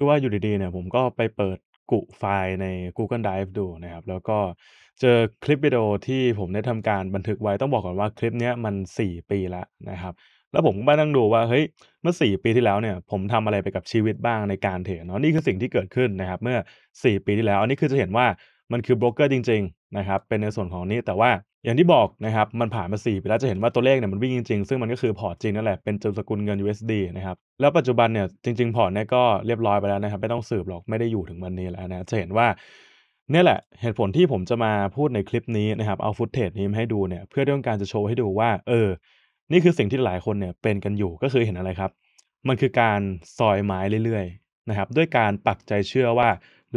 คือว่าอยู่ดีๆเนี่ยผมก็ไปเปิดกุไฟล์ใน Google Drive ดูนะครับ แล้วก็เจอคลิปวิดีโอที่ผมได้ทำการบันทึกไว้ต้องบอกก่อนว่าคลิปเนี้ยมัน 4 ปีแล้วนะครับ แล้วผมก็มานั่งดูว่าเฮ้ย เมื่อ 4 ปีที่แล้วเนี่ยผมทำอะไรไปกับชีวิตบ้างในการเทรดเนาะนี่คือสิ่งที่เกิดขึ้นนะครับ เมื่อ 4 ปีที่แล้วอันนี้คือจะเห็นว่ามันคือโบรกเกอร์จริงๆนะครับเป็นในส่วนของนี้แต่ว่าอย่างที่บอกนะครับมันผ่านมา4ปีแล้วจะเห็นว่าตัวเลขเนี่ยมันวิ่งจริงๆ ซึ่งมันก็คือพอร์ตจริงนั่นแหละเป็นจำสกุลเงิน USD นะครับแล้วปัจจุบันเนี่ยจริงๆพอร์ตเนี่ยก็เรียบร้อยไปแล้วนะครับไม่ต้องสืบหรอกไม่ได้อยู่ถึงวันนี้แล้วนะจะเห็นว่า เนี่ยแหละ เหตุผลที่ผมจะมาพูดในคลิปนี้นะครับเอาฟุตเทจนี้มาให้ดูเนี่ยเพื่อต้องการจะโชว์ให้ดูว่า เออ นี่คือสิ่งที่หลายคนเนี่ยเป็นกันอยู่ก็คือเห็นอะไรครับ มันคือการซอยไม้เรื่อยๆนะครับด้วยการปักใจเชื่อว่า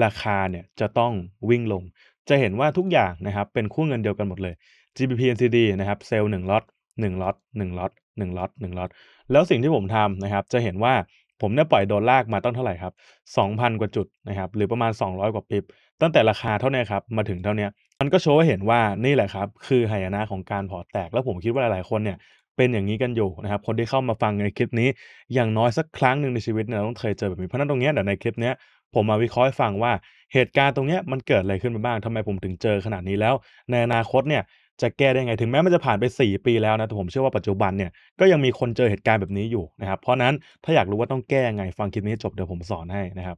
ราคาเนี่ยจะต้องวิ่งลงจะเห็นว่าทุกอย่างนะครับ เป็นคู่เงินเดียวกันหมดเลย GBP NCD นะครับเซลล์หนึ่งล็อตหนึ่งล็อตหนึ่งล็อตหนึ่งล็อตหนึ่งล็อตแล้วสิ่งที่ผมทำนะครับ จะเห็นว่าผมเนี่ยปล่อยโดนลากมาตั้งเท่าไหร่ครับ 2,000 กว่าจุดนะครับหรือประมาณ 200 กว่าปิบตั้งแต่ราคาเท่านี้ครับ มาถึงเท่านี้มันก็โชว์ให้เห็นว่านี่แหละครับ คือหายนะของการพอแตก แล้วผมคิดว่าหลายๆคนเนี่ยเป็นอย่างนี้กันอยู่นะครับคนที่เข้ามาฟังในคลิปนี้อย่างน้อยสักครั้งหนึ่งในชีวิตเนี่ยต้องเคยเจอแบบนี้เพราะนั้นตรงนี้เดี๋ยวในคลิปนี้ผมมาวิเคราะห์ให้ฟังว่าเหตุการณ์ตรงนี้มันเกิดอะไรขึ้นมาบ้างทำไมผมถึงเจอขนาดนี้แล้ว ในอนาคตเนี่ยจะแก้ได้ไงถึงแม้มันจะผ่านไป 4 ปีแล้วนะแต่ผมเชื่อว่าปัจจุบันเนี่ยก็ยังมีคนเจอเหตุการณ์แบบนี้อยู่นะครับ เพราะนั้นถ้าอยากรู้ว่าต้องแก้ยังไงฟังคลิปนี้จบเดี๋ยวผมสอนให้นะครับ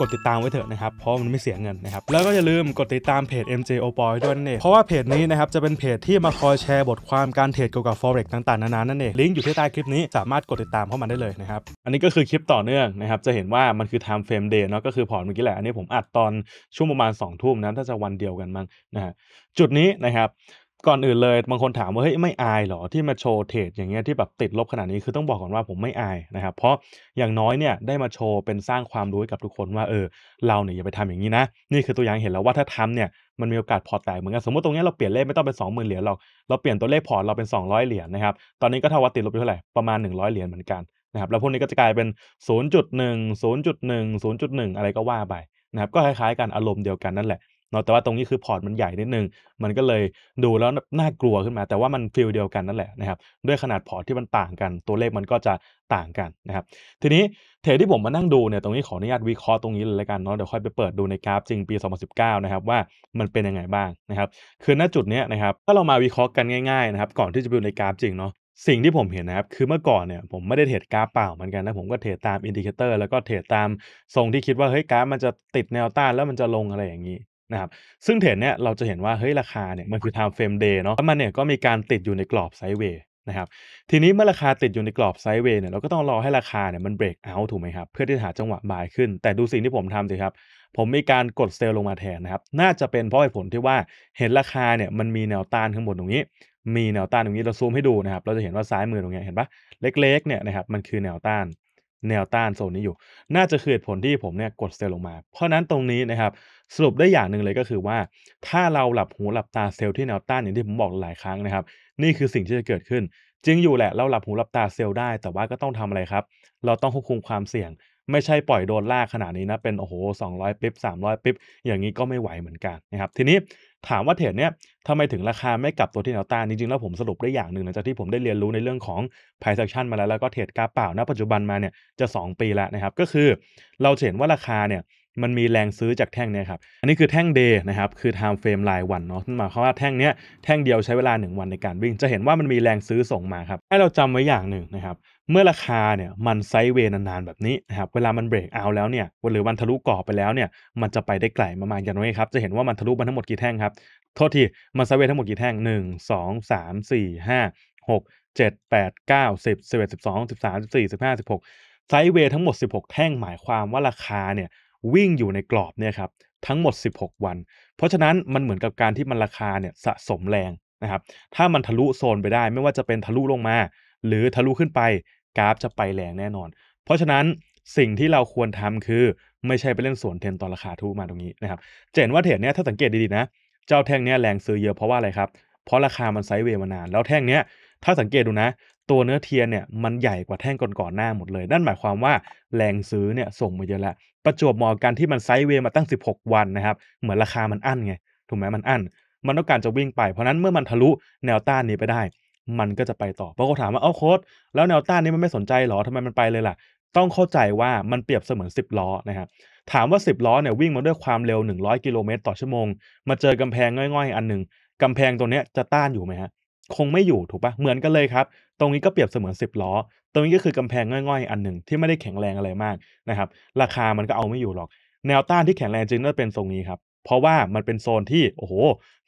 กดติดตามไว้เถอะนะครับ เพราะมันไม่เสียเงินนะครับ แล้วก็อย่าลืมกดติดตามเพจ MJ o p o y ด้วยนั่นเองเพราะว่าเพจนี้นะครับ จะเป็นเพจที่มาคอยแชร์บทความการเทรดเกี่ยวกับ forex ต่างๆ นานา นั่นเอง ลิงก์อยู่ที่ใต้คลิปนี้ สามารถกดติดตามเข้ามาได้เลยนะครับ อันนี้ก็คือคลิปต่อเนื่องนะครับ จะเห็นว่ามันคือ time frame day เนาะ ก็คือผ่อนเมื่อกี้แหละ อันนี้ผมอัดตอนช่วงประมาณ2ทุ่มนะ ถ้าจะวันเดียวกันมั้งนะฮะจุดนี้นะครับก่อนอื่นเลยบางคนถามว่าเฮ้ยไม่อายหรอที่มาโชว์เทรดอย่างเงี้ยที่แบบติดลบขนาดนี้คือต้องบอกก่อนว่าผมไม่อายนะครับเพราะอย่างน้อยเนี่ยได้มาโชว์เป็นสร้างความรู้ให้กับทุกคนว่า เออเราเนี่ยอย่าไปทำอย่างนี้นะนี่คือตัวอย่างเห็นแล้วว่า ถ้าทำเนี่ยมันมีโอกาสพอร์ตแตกเหมือนกัน สมมติตรงนี้เราเปลี่ยนเลขไม่ต้องเป็น2มื่นเหรียญหรอกเราเปลี่ยนตัวเลขพอร์ตเราเป็น200 เหรียญนะครับตอนนี้ก็เท่าวัาติดลบไปเท่าไหร่ประมาณ100เหรียญเหมือนกันนะครับแล้วพวกนี้ก็จะกลายเป็น 0.1 0.1 0.1อะไรก็ว่าไปนะครับก็คล้ายๆกันอารมณ์เดียวกันนั่นแหละเนาะแต่ว่าตรงนี้คือพอร์ตมันใหญ่นิดนึง มันก็เลยดูแล้วน่ากลัวขึ้นมา แต่ว่ามันฟิลเดียวกันนั่นแหละนะครับด้วยขนาดพอร์ตที่มันต่างกัน ตัวเลขมันก็จะต่างกันนะครับทีนี้เทรดที่ผมมานั่งดูเนี่ยตรงนี้ขออนุญาตวิเคราะห์ตรงนี้เลยละกันเนาะเดี๋ยวค่อยไปเปิดดูในกราฟจริงปี 2019นะครับว่ามันเป็นยังไงบ้างนะครับคือณจุดนี้นะครับถ้าเรามาวิเคราะห์กันง่ายๆนะครับก่อนที่จะไปดูในกราฟจริงเนาะสิ่งที่ผมเห็นนะครับคือเมื่อก่อนเนี่ยผมไม่ได้เทรดกราฟเปล่าเหมือนกันนะผมก็เทรดตามอินดิเคเตอร์ แล้วก็เทรดตามทรงที่คิดว่าเฮ้ยกราฟมันจะติดแนวต้านแล้วมันจะลงอะไรอย่างนี้นะครับซึ่งเทรดเนี่ยเราจะเห็นว่าเฮ้ยราคาเนี่ยมันคือ time frame day เนาะแล้วมันเนี่ยก็มีการติดอยู่ในกรอบไซด์เวย์นะครับทีนี้เมื่อราคาติดอยู่ในกรอบไซด์เวย์เนี่ยเราก็ต้องรอให้ราคาเนี่ยมัน break out ถูกไหมครับ เพื่อที่จะหาจังหวะบายขึ้น แต่ดูสิ่งที่ผมทำสิครับ ผมมีการกดเซลล์ลงมาแทนนะครับ น่าจะเป็นเพราะเหตุผลที่ว่าเห็นราคาเนี่ยมันมีแนวต้านข้างบนตรงนี้ มีแนวต้านตรงนี้เราซูมให้ดูนะครับเราจะเห็นว่าซ้ายมือตรงนี้เห็นปะเล็กๆ เนี่ยนะครับมันคือแนวต้านแนวต้านโซนนี้อยู่ น่าจะคือเหตุผลที่ผมเนี่ยกดเซลลงมาเพราะนั้นตรงนี้นะครับสรุปได้อย่างหนึ่งเลยก็คือว่า ถ้าเราหลับหูหลับตาเซลล์ที่แนวต้านอย่างที่ผมบอกหลายครั้งนะครับนี่คือสิ่งที่จะเกิดขึ้น จริงอยู่แหละเราหลับหูหลับตาเซลล์ได้ แต่ว่าก็ต้องทำอะไรครับ เราต้องควบคุมความเสี่ยงไม่ใช่ปล่อยโดนลากขนาดนี้นะ เป็น โอ้โห200ปิ๊บ300ปิ๊บอย่างนี้ก็ไม่ไหวเหมือนกันนะครับ ทีนี้ถามว่าเทรดเนี้ยทำไมถึงราคาไม่กลับตัวที่แนวต้านจริงๆ แล้วผมสรุปได้อย่างหนึ่งหลังจากที่ผมได้เรียนรู้ในเรื่องของ price action มาแล้วแล้วก็เทรดกราเปล่าณปัจจุบันมาเนี่ยจะ 2 ปีแล้วนะครับก็คือเราเห็นว่าราคาเนี่ยมันมีแรงซื้อจากแท่งเนี่ยครับ อันนี้คือแท่ง day นะครับ คือ time frame รายวันเนาะหมายความว่าแท่งเนี้ยแท่งเดียวใช้เวลา 1 วันในการวิ่ง จะเห็นว่ามันมีแรงซื้อส่งมาครับ ให้เราจำไว้อย่างหนึ่งนะครับ เมื่อราคาเนี่ยมันไซด์เวย์นานๆแบบนี้นะครับ เวลามันเบรกเอาแล้วเนี่ย หรือมันทะลุกรอบไปแล้วเนี่ย มันจะไปได้ไกลมากๆอย่างไรครับ จะเห็นว่ามันทะลุมาทั้งหมดกี่แท่งครับ โทษทีมันไซด์เวย์ทั้งหมดกี่แท่ง 1 2 3 4 5 6 7 8 9 10 11 12 13 14 15 16ไซด์เวย์ทั้งหมด 16 แท่งหมายความว่าราคาเนี่ยวิ่งอยู่ในกรอบเนี่ยครับทั้งหมด 16 วัน เพราะฉะนั้นมันเหมือนกับการที่มันราคาเนี่ยสะสมแรงนะครับถ้ามันทะลุโซนไปได้ไม่ว่าจะเป็นทะลุลงมาหรือทะลุขึ้นไปกราฟจะไปแรงแน่นอน เพราะฉะนั้นสิ่งที่เราควรทำคือไม่ใช่ไปเล่นสวนเทนตอนราคาทุมาตรงนี้นะครับเจนว่าเทนเนี้ยถ้าสังเกตดีๆนะเจ้าแท่งเนี้ยแรงซื้อเยอะเพราะว่าอะไรครับเพราะราคามันไซด์เวย์มานาน แล้วแท่งเนี้ยถ้าสังเกตดูนะตัวเนื้อเทียนเนี่ยมันใหญ่กว่าแท่งก่อนๆหน้าหมดเลย นั่นหมายความว่าแรงซื้อเนี่ยส่งมาเยอะแล้วประจวบเหมาะกันที่มันไซด์เวย์มาตั้ง 16 วันนะครับ เหมือนราคามันอั้นไง ถูกไหมมันอั้น มันต้องการจะวิ่งไปเพราะนั้นเมื่อมันทะลุแนวต้านนี้ไปได้ มันก็จะไปต่อ เพราะเขาถามว่าเอ้าโค้ดแล้วแนวต้านนี้มันไม่สนใจหรอทำไมมันไปเลยล่ะ ต้องเข้าใจว่ามันเปรียบเสมือน 10ล้อนะครับถามว่า10ล้อเนี่ยวิ่งมาด้วยความเร็ว 100กิโลเมตรต่อชั่วโมงมาเจอกำแพงง่อยๆ อันหนึ่งกำแพงตัวเนี้ยจะต้านอยู่ไหมฮะคงไม่อยู่ถูกปะเหมือนกันเลยครับ ตรงนี้ก็เปรียบเสมือน10ล้อ ตรงนี้ก็คือกำแพงง่อยๆ อันหนึ่งที่ไม่ได้แข็งแรงอะไรมากนะครับ ราคามันก็เอาไม่อยู่หรอก แนวต้านที่แข็งแรงจริงน่าเป็นทรงนี้ครับ เพราะว่ามันเป็นโซนที่โอ้โห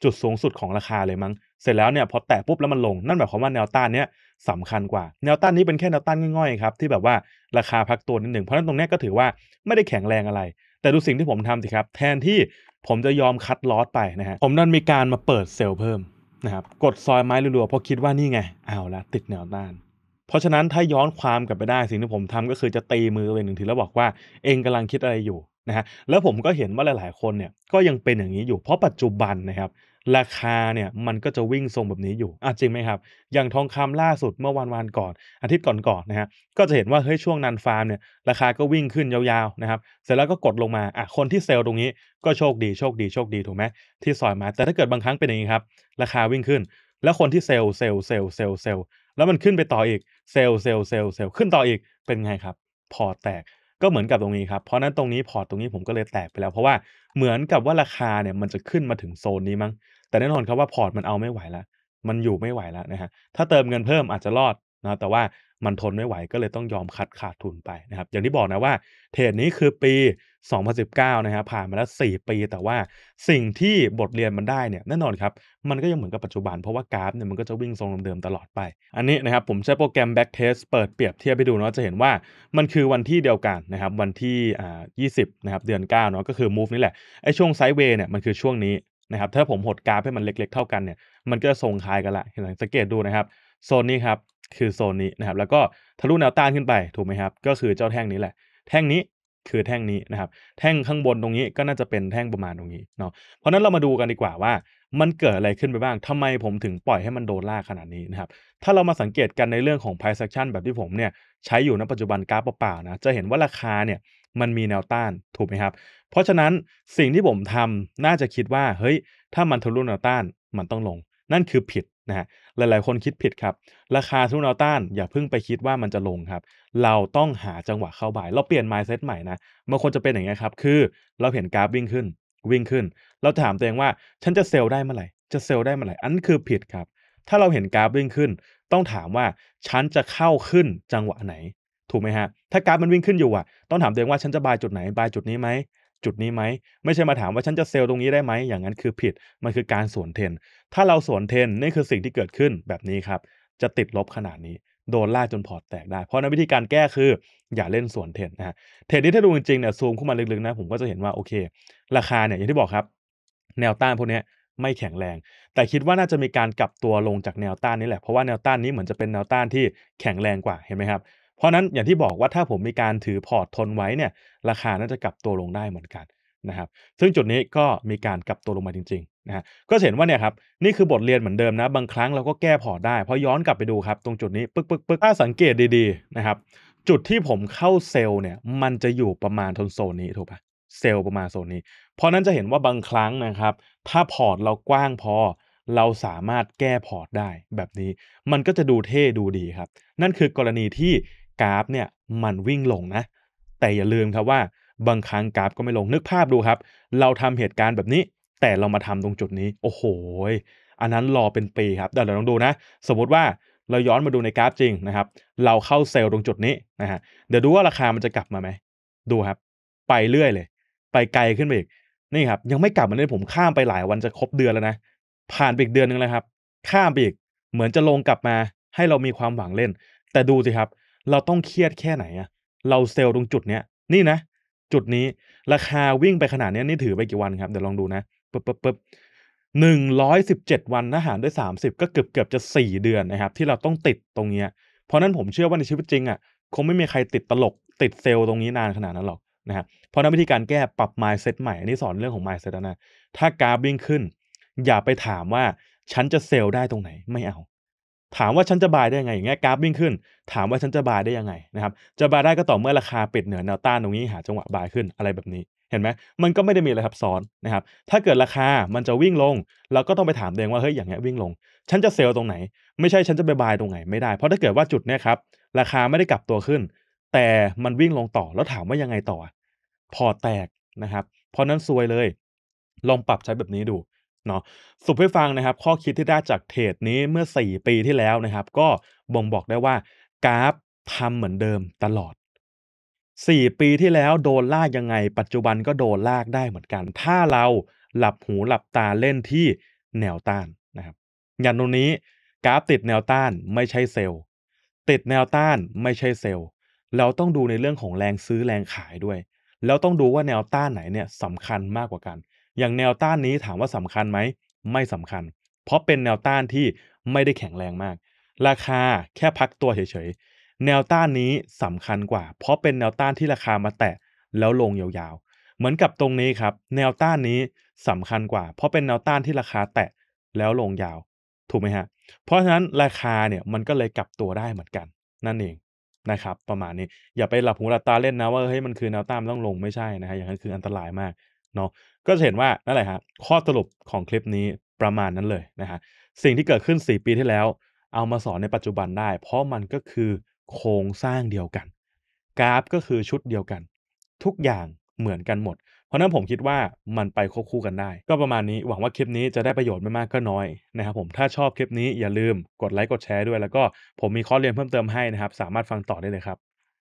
จุดสูงสุดของราคาเลยมั้งเสร็จแล้วเนี่ยพอแตะปุ๊บแล้วมันลง นั่นหมายความว่าแนวต้านเนี้ยสำคัญกว่าแนวต้านนี้เป็นแค่แนวต้านง่อยๆครับที่แบบว่าราคาพักตัวนิดหนึ่งเพราะนั้นตรงนี้ก็ถือว่าไม่ได้แข็งแรงอะไร แต่ดูสิ่งที่ผมทำสิครับแทนที่ผมจะยอมคัดลอสไปนะฮะผมนั่นมีการมาเปิดเซลล์เพิ่มนะครับกดซอยไม้รัวๆเพราะคิดว่านี่ไง เอาละติดแนวต้าน เพราะฉะนั้นถ้าย้อนความกลับไปได้สิ่งที่ผมทำก็คือจะตีมือไปหนึ่งทีแล้วบอกว่า เองกำลังคิดอะไรอยู่นะฮะ แล้วผมก็เห็นว่าหลายๆคนเนี่ยก็ยังเป็นอย่างนี้อยู่เพราะปัจจุบันนะครับราคาเนี่ยมันก็จะวิ่งทรงแบบนี้อยู่อจริงไหมครับ อย่างทองคำล่าสุดเมื่อวันวานก่อนอาทิตย์ก่อนก่อนนะฮะ ก็จะเห็นว่าเฮ้ยช่วงนันฟาร์มเนี่ยราคาก็วิ่งขึ้นยาวๆนะครับ เสร็จแล้วก็กดลงมา อ่ะคนที่เซลล์ตรงนี้ก็โชคดีโชคดีโชคดีถูกไหมที่สอยมา แต่ถ้าเกิดบางครั้งเป็นอย่างนี้ครับ ราคาวิ่งขึ้นแล้วคนที่เซลล์เซลล์เซลล์เซลล์เซลล์แล้วมันขึ้นไปต่ออีกเซลล์เซลล์เซลล์เซลล์ขึ้นต่ออีกเป็นไงครับ พอแตกก็เหมือนกับตรงนี้ครับ เพราะนั้นตรงนี้พอตตรงนี้ผมก็เลยแตกไปแล้ว เพราะว่าเหมือนกับว่าราคาเนี่ยมันจะขึ้นมาถึงโซนนี้มั้งแต่แน่นอนครับว่าพอร์ตมันเอาไม่ไหวแล้ว มันอยู่ไม่ไหวแล้วนะฮะ ถ้าเติมเงินเพิ่มอาจจะรอดนะแต่ว่ามันทนไม่ไหวก็เลยต้องยอมคัดขาดทุนไปนะครับ อย่างที่บอกนะว่าเทรดนี้คือปี 2019นะครับผ่านมาแล้ว4ปีแต่ว่าสิ่งที่บทเรียนมันได้เนี่ยแน่นอนครับมันก็ยังเหมือนกับปัจจุบันเพราะว่ากราฟเนี่ยมันก็จะวิ่งทรงเดิมๆตลอดไป อันนี้นะครับผมใช้โปรแกรม backtest เปิดเปรียบเทียบไปดูเนาะจะเห็นว่ามันคือวันที่เดียวกันนะครับวันที่อ่า20นะครับเดือน9เนาะก็คือ move นี่แหละไอ้ช่วงไซด์เวย์เนี่ยมันคือช่วงนี้นะครับถ้าผมหดกราฟให้มันเล็กๆเท่ากันเนี่ยมันก็ทรงคล้ายกันละ เห็นไหมสังเกตดูนะครับ โซนนี้ครับคือโซนนี้นะครับแล้วก็ทะลุแนวต้านขึ้นไปถูกไหมครับก็คือเจ้าแท่งนี้แหละ แท่งนี้คือแท่งนี้นะครับแท่งข้างบนตรงนี้ก็น่าจะเป็นแท่งประมาณตรงนี้เนาะเพราะนั้นเรามาดูกันดีกว่าว่ามันเกิดอะไรขึ้นไปบ้างทำไมผมถึงปล่อยให้มันโดนลากขนาดนี้นะครับถ้าเรามาสังเกตกันในเรื่องของ price action แบบที่ผมเนี่ยใช้อยู่ในปัจจุบันกราฟเปล่าๆนะจะเห็นว่าราคาเนี่ยมันมีแนวต้านถูกไหมครับ เพราะฉะนั้นสิ่งที่ผมทำน่าจะคิดว่า เฮ้ย ถ้ามันทะลุแนวต้านมันต้องลง นั่นคือผิดนะฮะหลายๆคนคิดผิดครับ ราคาทะลุแนวต้านอย่าเพิ่งไปคิดว่ามันจะลงครับ เราต้องหาจังหวะเข้าบ่าย เราเปลี่ยน mindset ใหม่นะบางคนจะเป็นอย่างเงี้ครับ คือเราเห็นกราฟวิ่งขึ้น วิ่งขึ้น เราถามตัวเองว่าฉันจะเซลได้เมื่อไหร่จะเซลได้เมื่อไหร่ อันคือผิดครับถ้าเราเห็นกราฟวิ่งขึ้น ต้องถามว่าฉันจะเข้าขึ้นจังหวะไหนถูกไหมฮะ ถ้ากราฟมันวิ่งขึ้นอยู่อ่ะ ต้องถามตัวเองว่าฉันจะบายจุดไหน บายจุดนี้ไหม จุดนี้ไหม ไม่ใช่มาถามว่าฉันจะเซลล์ตรงนี้ได้ไหม อย่างนั้นคือผิด มันคือการสวนเทน ถ้าเราสวนเทนนี่คือสิ่งที่เกิดขึ้นแบบนี้ครับ จะติดลบขนาดนี้ โดนล่าจนพอร์ตแตกได้ เพราะนั้นวิธีการแก้คืออย่าเล่นสวนเทนนะฮะเทนนี้ถ้าดูจริงๆเนี่ยซูมเข้ามาลึกๆนะผมก็จะเห็นว่าโอเค ราคาเนี่ยอย่างที่บอกครับแนวต้านพวกนี้ไม่แข็งแรง แต่คิดว่าน่าจะมีการกลับตัวลงจากแนวต้านนี้แหละ เพราะว่าแนวต้านนี้เหมือนจะเป็นแนวต้านที่แข็งแรงกว่าเห็นไหมครับเพราะนั้นอย่างที่บอกว่าถ้าผมมีการถือพอร์ตทนไว้เนี่ยราคาน่าจะกลับตัวลงได้เหมือนกันนะครับ ซึ่งจุดนี้ก็มีการกลับตัวลงมาจริงๆนะฮะก็เห็นว่าเนี่ยครับนี่คือบทเรียนเหมือนเดิมนะบางครั้งเราก็แก้พอร์ตได้เพราะย้อนกลับไปดูครับตรงจุดนี้ปึ๊กปึ๊กปึ๊กถ้าสังเกตดีๆนะครับ จุดที่ผมเข้าเซลล์เนี่ยมันจะอยู่ประมาณทนโซนนี้ถูกปะเซลล์ประมาณโซนนี้ เพราะนั้นจะเห็นว่าบางครั้งนะครับ ถ้าพอร์ตเรากว้างพอเราสามารถแก้พอร์ตได้แบบนี้ มันก็จะดูเท่ดูดีครับ นั่นคือกรณีที่กราฟเนี่ยมันวิ่งลงนะ แต่อย่าลืมครับว่าบางครั้งกราฟก็ไม่ลงนึกภาพดูครับ เราทำเหตุการณ์แบบนี้ แต่เรามาทำตรงจุดนี้ โอ้โหอันนั้นรอเป็นปีครับเดี๋ยวเราลองดูนะ สมมติว่าเราย้อนมาดูในกราฟจริงนะครับ เราเข้าเซลล์ตรงจุดนี้นะฮะเดี๋ยวดูว่าราคามันจะกลับมาไหมดูครับ ไปเรื่อยเลย ไปไกลขึ้นไปอีกนี่ครับ ยังไม่กลับมาเลยผมข้ามไปหลายวันจะครบเดือนแล้วนะผ่านไปอีกเดือนนึงแล้วครับ ข้ามไปอีกเหมือนจะลงกลับมา ให้เรามีความหวังเล่น แต่ดูสิครับเราต้องเครียดแค่ไหนอะเราเซลล์ตรงจุดเนี้ยนี่นะ จุดนี้ ราคาวิ่งไปขนาดนี้นี่ถือไปกี่วันครับ เดี๋ยวลองดูนะ ปึ๊บปึ๊บปึ๊บหนึ่งร้อยสิบเจ็ดวันนาหารด้วยสามสิบก็เกือบเกือบจะสี่เดือนนะครับ ที่เราต้องติดตรงเนี้ยเพราะนั้นผมเชื่อว่าในชีวิตจริงอ่ะคงไม่มีใครติดตลกติดเซลล์ตรงนี้นานขนาดนั้นหรอกนะครับเพราะนั้นวิธีการแก้ปรับ mindset ใหม่อันนี้สอนเรื่องของ mindset นะ ถ้ากราฟวิ่งขึ้น อย่าไปถามว่าฉันจะเซลล์ได้ตรงไหนไม่เอาถามว่าฉันจะบายได้ยังไงอย่างเงี้ยกราฟวิ่งขึ้น ถามว่าฉันจะบายได้ยังไงนะครับจะบายได้ก็ต่อเมื่อราคาปิดเหนือแนวต้านตรงนี้หาจังหวะบายขึ้นอะไรแบบนี้ เห็นไหมมันก็ไม่ได้มีอะไรซับซ้อนนะครับ ถ้าเกิดราคา มันจะวิ่งลง เราก็ต้องไปถามเองว่าเฮ้ยอย่างเงี้ยวิ่งลง ฉันจะเซลล์ตรงไหน ไม่ใช่ฉันจะไปบายตรงไหนไม่ได้ เพราะถ้าเกิดว่าจุดเนี้ยครับ ราคาไม่ได้กลับตัวขึ้น แต่มันวิ่งลงต่อแล้วถามว่ายังไงต่อพอแตกนะครับเพราะนั้นซวยเลยลองปรับใช้แบบนี้ดูเนาะสุดให้ฟังนะครับ ข้อคิดที่ได้จากเทรดนี้เมื่อ 4 ปีที่แล้วนะครับ ก็บ่งบอกได้ว่า กราฟทำเหมือนเดิมตลอด 4 ปีที่แล้วโดนลากยังไง ปัจจุบันก็โดนลากได้เหมือนกัน ถ้าเราหลับหูหลับตาเล่นที่แนวต้านนะครับอย่างตรงนี้กราฟติดแนวต้านไม่ใช่เซลล์ ติดแนวต้านไม่ใช่เซลล์เราต้องดูในเรื่องของแรงซื้อแรงขายด้วยแล้วต้องดูว่าแนวต้านไหนเนี่ยสำคัญมากกว่ากันอย่างแนวต้านนี้ถามว่าสำคัญไหมไม่สำคัญ เพราะเป็นแนวต้านที่ไม่ได้แข็งแรงมาก ราคาแค่พักตัวเฉยๆแนวต้านนี้สำคัญกว่า เพราะเป็นแนวต้านที่ราคามาแตะแล้วลงยาวๆเหมือนกับตรงนี้ครับ แนวต้านนี้สำคัญกว่า เพราะเป็นแนวต้านที่ราคาแตะแล้วลงยาว ถูกไหมฮะเพราะฉะนั้นราคาเนี่ยมันก็เลยกลับตัวได้เหมือนกัน นั่นเองนะครับ ประมาณนี้อย่าไปหลับหูหลับตาเล่นนะ ว่าเฮ้ยมันคือแนวต้านต้องลงไม่ใช่นะฮะอย่างนั้นคืออันตรายมากเนาะก็จะเห็นว่านั่นแหละฮะข้อสรุปของคลิปนี้ประมาณนั้นเลยนะฮะสิ่งที่เกิดขึ้น 4 ปีที่แล้ว เอามาสอนในปัจจุบันได้ เพราะมันก็คือโครงสร้างเดียวกัน กราฟก็คือชุดเดียวกัน ทุกอย่างเหมือนกันหมด เพราะนั้นผมคิดว่ามันไปควบคู่กันได้ ก็ประมาณนี้หวังว่าคลิปนี้จะได้ประโยชน์ไม่มากก็น้อยนะครับผมถ้าชอบคลิปนี้อย่าลืม กดไลค์กดแชร์ด้วยแล้วก็ผมมีข้อเรียนเพิ่มเติมให้นะครับสามารถฟังต่อได้เลยครับ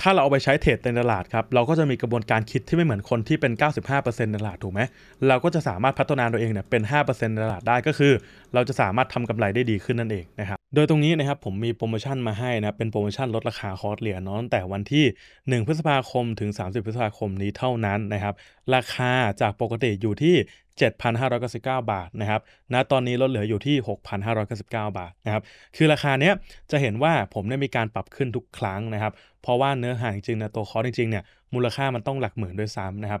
ถ้าเราเอาไปใช้เทรดในตลาดครับ เราก็จะมีกระบวนการคิดที่ไม่เหมือนคนที่เป็น 95%ตลาดถูกไหมเราก็จะสามารถพัฒนาตัวเองเนี่ยเป็น5%ตลาดได้ก็คือ เราจะสามารถทำกำไรได้ดีขึ้นนั่นเองนะครับ โดยตรงนี้นะครับผมมีโปรโมชั่นมาให้นะเป็นโปรโมชั่นลดราคาคอร์สเหรียญเนาะตั้งแต่วันที่ 1 พฤษภาคมถึง 30 พฤษภาคมนี้เท่านั้นนะครับ ราคาจากปกติอยู่ที่7,599บาทนะครับ ณ ตอนนี้ลดเหลืออยู่ที่ 6,599 บาทนะครับ คือราคาเนี้ยจะเห็นว่าผมได้มีการปรับขึ้นทุกครั้งนะครับ เพราะว่าเนื้อหาจริงๆนะตัวคอร์สจริงๆเนี่ยมูลค่ามันต้องหลักหมื่นด้วยซ้ำนะครับ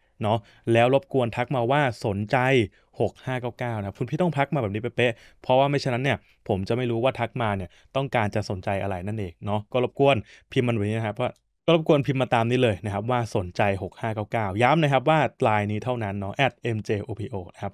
เนาะแล้วรบกวนทักมาว่าสนใจ 6599 นะคคุณพี่ต้องทักมาแบบนี้เป๊ะเพราะว่าไม่ฉะนั้นเนี่ยผมจะไม่รู้ว่าทักมาเนี่ยต้องการจะสนใจอะไรนั่นเองเนาะก็รบกวนพิมพ์มันไว้นะครับว่าก็รบกวนพิมพ์มาตามนี้เลยนะครับ ว่าสนใจ 6599 ย้ำนะครับว่าลายนี้เท่านั้นเนาะ mjopo นะครับ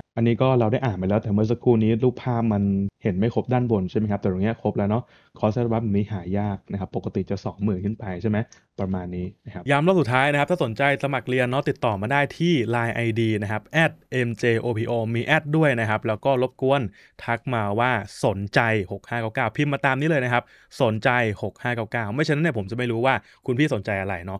ับอันนี้ก็เราได้อ่านไปแล้วแต่เมื่อสักครู่นี้รูปภาพมันเห็นไม่ครบด้านบนใช่ไหมครับ แต่ตรงนี้ครบแล้วเนาะคอสเซอร์บัฟนี้หายากนะครับ ปกติจะ2มื่นขึ้นไปใช่ไหมประมาณนี้นะครับย้ำรอบสุดท้ายนะครับ ถ้าสนใจสมัครเรียนเนาะติดต่อมาได้ที่ Line ID นะครับ @mjopo มีแอดด้วยนะครับแล้วก็รบกวนทักมาว่าสนใจ 6599 พิมพ์มาตามนี้เลยนะครับสนใจ6599 ไม่เช่นนั้นเนี่ยผมจะไม่รู้ว่าคุณพี่สนใจอะไรเนาะ